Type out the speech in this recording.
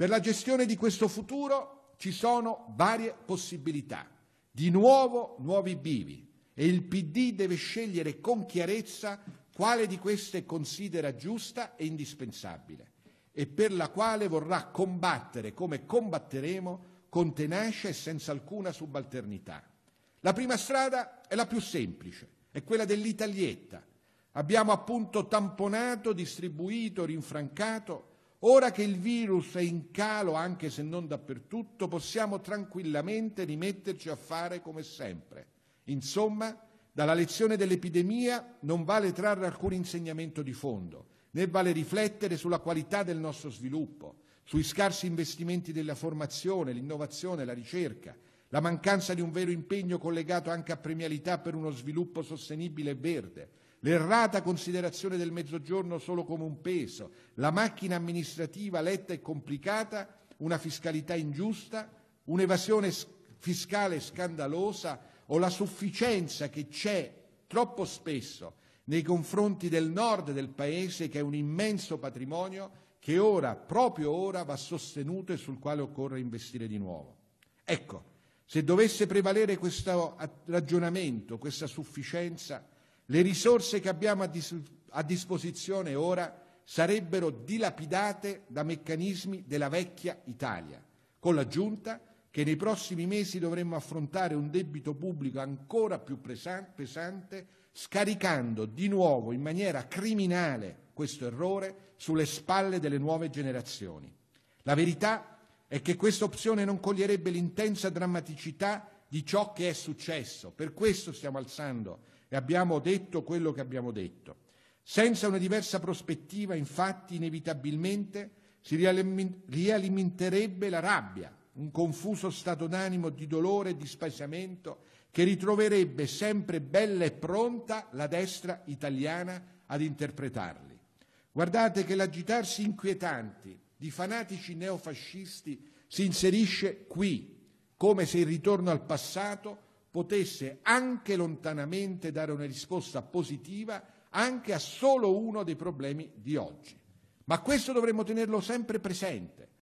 Per la gestione di questo futuro ci sono varie possibilità, di nuovo nuovi bivi e il PD deve scegliere con chiarezza quale di queste considera giusta e indispensabile e per la quale vorrà combattere come combatteremo con tenacia e senza alcuna subalternità. La prima strada è la più semplice, è quella dell'Italietta. Abbiamo appunto tamponato, distribuito, rinfrancato Ora che il virus è in calo, anche se non dappertutto, possiamo tranquillamente rimetterci a fare come sempre. Insomma, dalla lezione dell'epidemia non vale trarre alcun insegnamento di fondo, né vale riflettere sulla qualità del nostro sviluppo, sui scarsi investimenti della formazione, l'innovazione, la ricerca, la mancanza di un vero impegno collegato anche a premialità per uno sviluppo sostenibile e verde, l'errata considerazione del Mezzogiorno solo come un peso, la macchina amministrativa letta e complicata, una fiscalità ingiusta, un'evasione fiscale scandalosa o la sufficienza che c'è troppo spesso nei confronti del nord del Paese che è un immenso patrimonio che ora, proprio ora, va sostenuto e sul quale occorre investire di nuovo. Ecco, se dovesse prevalere questo ragionamento, questa sufficienza, le risorse che abbiamo a, dis a disposizione ora sarebbero dilapidate da meccanismi della vecchia Italia, con l'aggiunta che nei prossimi mesi dovremmo affrontare un debito pubblico ancora più pesante, scaricando di nuovo in maniera criminale questo errore sulle spalle delle nuove generazioni. La verità è che questa opzione non coglierebbe l'intensa drammaticità di ciò che è successo. Per questo stiamo alzando e abbiamo detto quello che abbiamo detto. Senza una diversa prospettiva, infatti, inevitabilmente si rialimenterebbe la rabbia, un confuso stato d'animo di dolore e di spaesamento che ritroverebbe sempre bella e pronta la destra italiana ad interpretarli. Guardate che l'agitarsi inquietante di fanatici neofascisti si inserisce qui, come se il ritorno al passato potesse anche lontanamente dare una risposta positiva anche a solo uno dei problemi di oggi. Ma questo dovremmo tenerlo sempre presente,